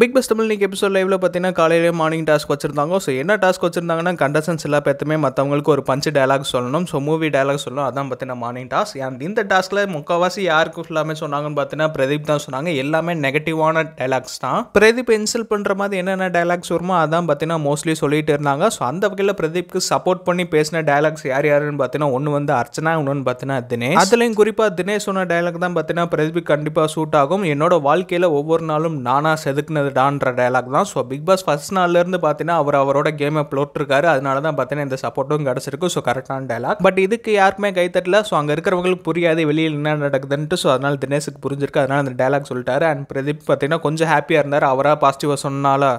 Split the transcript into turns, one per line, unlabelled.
big bus Tamil நீங்கள் episode லைவ்ல பார்த்தீங்கன்னா காலையிலே மார்னிங் டாஸ்க் வச்சுருந்தாங்க ஸோ என்ன டாஸ்க் வச்சுருந்தாங்கன்னா கண்டசன்ஸ் எல்லா பேத்துமே மற்றவங்களுக்கு ஒரு பஞ்சு டயலாக் சொல்லணும் ஸோ மூவி டயலாக் சொல்லணும் அதான் பார்த்தீங்கன்னா மார்னிங் டாஸ்க் அண்ட் இந்த டாஸ்கில் முக்கால்வாசி யாருக்கு எல்லாமே சொன்னாங்கன்னு பார்த்தீங்கன்னா பிரதீப் தான் சொன்னாங்க எல்லாமே நெகட்டிவான டயலாக்ஸ் தான் பிரதீப் இன்சல்ட் பண்ணுற மாதிரி என்னென்ன டயலாக்ஸ் வருமோ அதான் பார்த்தீங்கன்னா மோஸ்ட்லி சொல்லிட்டு இருந்தாங்க ஸோ அந்த வகையில் பிரதீப்க்கு சப்போர்ட் பண்ணி பேசின டயலாக்ஸ் யார் யாருன்னு பார்த்தீங்கன்னா ஒன்று வந்து அர்ச்சனா ஒன்று பார்த்தீங்கன்னா தினேஷ் அதுலேயும் குறிப்பாக தினேஷ் சொன்ன டயலாக் தான் பார்த்தீங்கன்னா பிரதீப் கண்டிப்பாக சூட் ஆகும் என்னோட வாழ்க்கையில் ஒவ்வொரு நாளும் நானாக செதுக்குன பேசினது டான்ற டயலாக் தான் ஸோ பிக் பாஸ் ஃபஸ்ட் நாள்லேருந்து பார்த்தீங்கன்னா அவர் அவரோட கேமை போட்டிருக்காரு அதனால தான் பார்த்தீங்கன்னா இந்த சப்போர்ட்டும் கிடச்சிருக்கு ஸோ கரெக்டான டயலாக் பட் இதுக்கு யாருக்குமே கை தட்டல ஸோ அங்கே இருக்கிறவங்களுக்கு புரியாது வெளியில் என்ன
நடக்குதுன்ட்டு ஸோ அதனால் தினேஷுக்கு புரிஞ்சிருக்கு அதனால் அந்த டயலாக் சொல்லிட்டாரு அண்ட் பிரதீப் பார்த்தீங்கன்னா கொஞ்சம் ஹாப்பியாக இருந்தார் அவராக பாசிட்டிவாக சொன்னால